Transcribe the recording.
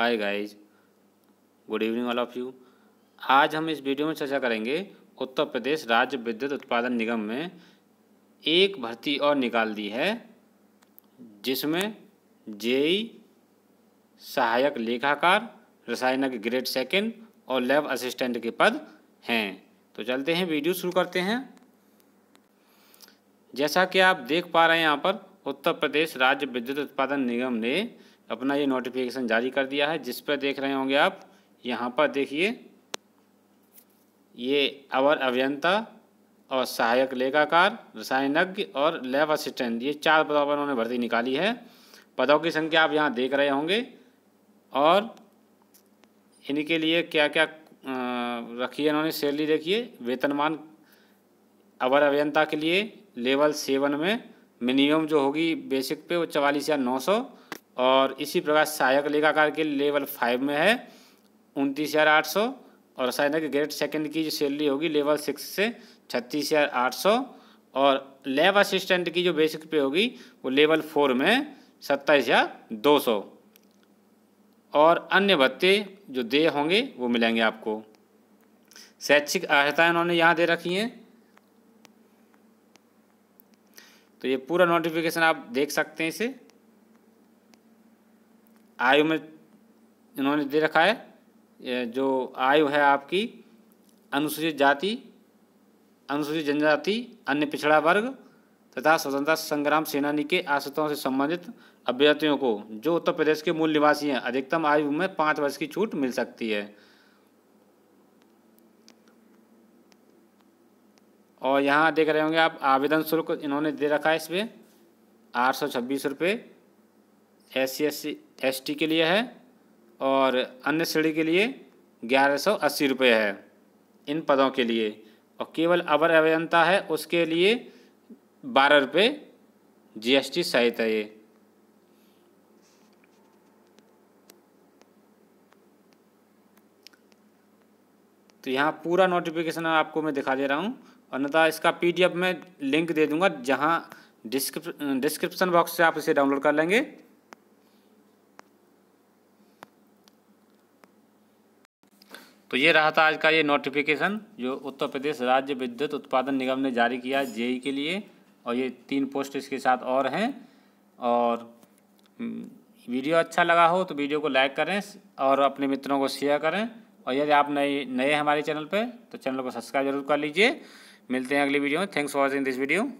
hi guys good evening all of you आज हम इस वीडियो में चर्चा करेंगे उत्तर प्रदेश राज्य विद्युत उत्पादन निगम में एक भर्ती और निकाल दी है जिसमें जेई सहायक लेखाकार रसायनक ग्रेड सेकेंड और लैब असिस्टेंट के पद हैं तो चलते हैं वीडियो शुरू करते हैं जैसा कि आप देख पा रहे हैं यहाँ पर उत्तर प्रदेश राज्य विद्युत उत्पादन निगम ने अपना ये नोटिफिकेशन जारी कर दिया है जिस पर देख रहे होंगे आप यहाँ पर देखिए ये अवर अभियंता और सहायक लेखाकार रसायनज्ञ और लैब असिस्टेंट ये चार पदों पर उन्होंने भर्ती निकाली है पदों की संख्या आप यहाँ देख रहे होंगे और इनके लिए क्या क्या रखी है इन्होंने सैलरी देखिए वेतनमान अवर अभियंता के लिए लेवल सेवन में मिनिमम जो होगी बेसिक पे वो चवालीस हज़ार नौ सौ और इसी प्रकार सहायक लेखाकार के लेवल फाइव में है उनतीस हज़ार आठ सौ और सहायक ग्रेड सेकंड की जो सैलरी होगी लेवल सिक्स से छत्तीस हज़ार आठ सौ और लैब असिस्टेंट की जो बेसिक पे होगी वो लेवल फोर में सत्ताईस हज़ार दो सौ और अन्य भत्ते जो दे होंगे वो मिलेंगे आपको शैक्षिक अर्हताएँ उन्होंने यहाँ दे रखी हैं तो ये पूरा नोटिफिकेशन आप देख सकते हैं इसे आयु में इन्होंने दे रखा है जो आयु है आपकी अनुसूचित जाति अनुसूचित जनजाति अन्य पिछड़ा वर्ग तथा स्वतंत्रता संग्राम सेनानी के आश्रितों से संबंधित अभ्यर्थियों को जो उत्तर प्रदेश के मूल निवासी हैं अधिकतम आयु में पाँच वर्ष की छूट मिल सकती है और यहाँ देख रहे होंगे आप आवेदन शुल्क इन्होंने दे रखा है इसमें आठ सौ छब्बीस रुपये S C S S T के लिए है और अन्य श्रेणी के लिए ग्यारह सौ अस्सी रुपये है इन पदों के लिए और केवल अवर अभियंता है उसके लिए बारह रुपये जीएसटी सहित है ये तो यहाँ पूरा नोटिफिकेशन आपको मैं दिखा दे रहा हूँ अन्यथा इसका पीडीएफ में लिंक दे दूँगा जहाँ डिस्क्रिप्शन बॉक्स से आप इसे डाउनलोड कर लेंगे तो ये रहा था आज का ये नोटिफिकेशन जो उत्तर प्रदेश राज्य विद्युत उत्पादन निगम ने जारी किया जेई के लिए और ये तीन पोस्ट इसके साथ और हैं और हम्म, वीडियो अच्छा लगा हो तो वीडियो को लाइक करें और अपने मित्रों को शेयर करें और यदि आप नए नए हमारे चैनल पर तो चैनल को सब्सक्राइब जरूर कर लीजिए मिलते हैं अगली वीडियो में thanks for watching this video